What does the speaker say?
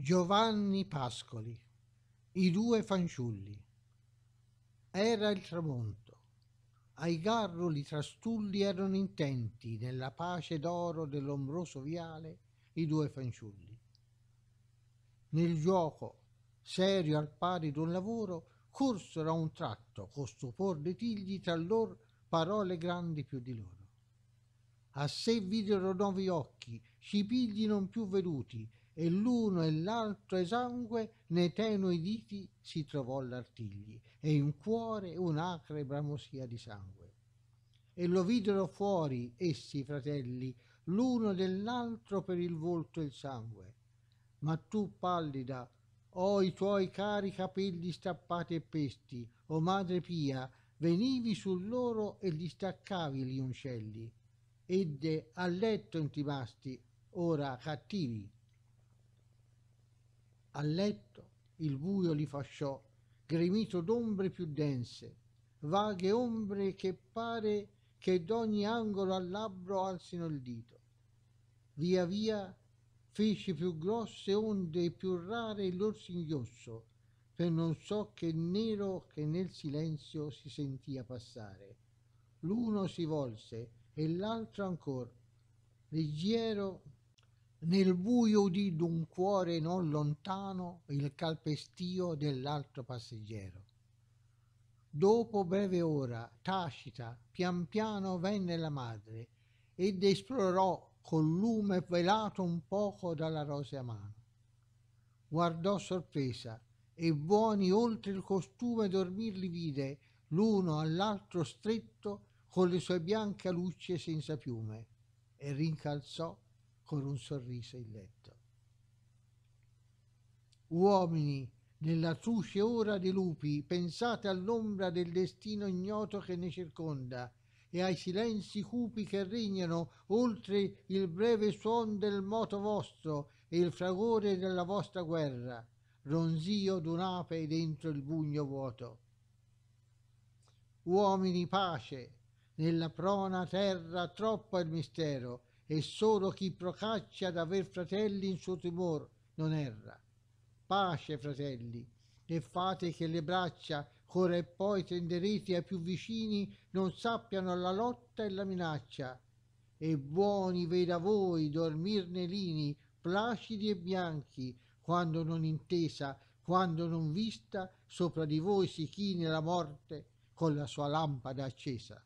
Giovanni Pascoli, i due fanciulli. Era il tramonto. Ai garruli trastulli erano intenti, nella pace d'oro dell'ombroso viale, i due fanciulli. Nel gioco, serio al pari d'un lavoro, corsero a un tratto, con stupor dei tigli, tra loro parole grandi più di loro. A sé videro nuovi occhi, cipigli non più veduti, e l'uno e l'altro esangue nei tenui diti si trovò l'artigli e in cuore un'acre bramosia di sangue. E lo videro fuori essi fratelli, l'uno dell'altro per il volto il sangue. Ma tu pallida, o oh, i tuoi cari capelli stappati e pesti, o oh madre pia, venivi su loro e gli staccavi gli uncelli. Edde a letto intimasti, ora cattivi a letto il buio li fasciò, gremito d'ombre più dense, vaghe ombre che pare che d'ogni angolo al labbro alzino il dito. Via via fece più grosse onde e più rare il loro singhiozzo, per non so che nero che nel silenzio si sentia passare. L'uno si volse e l'altro ancor, leggero nel buio udì d'un cuore non lontano il calpestio dell'altro passeggero. Dopo breve ora, tacita, pian piano venne la madre ed esplorò col lume velato un poco dalla rosea mano. Guardò sorpresa e buoni oltre il costume dormir li vide, l'uno all'altro stretto con le sue bianche luci senza piume, e rincalzò con un sorriso il letto. Uomini, nella truce ora dei lupi, pensate all'ombra del destino ignoto che ne circonda e ai silenzi cupi che regnano oltre il breve suon del moto vostro e il fragore della vostra guerra, ronzio d'un'ape dentro il bugno vuoto. Uomini pace, nella prona terra troppo è il mistero, e solo chi procaccia ad aver fratelli in suo timor non erra. Pace, fratelli, e fate che le braccia, ch'ora e poi tenderete ai più vicini, non sappiano la lotta e la minaccia. E buoni veda voi dormir nei lini, placidi e bianchi, quando non intesa, quando non vista, sopra di voi si chine la morte con la sua lampada accesa.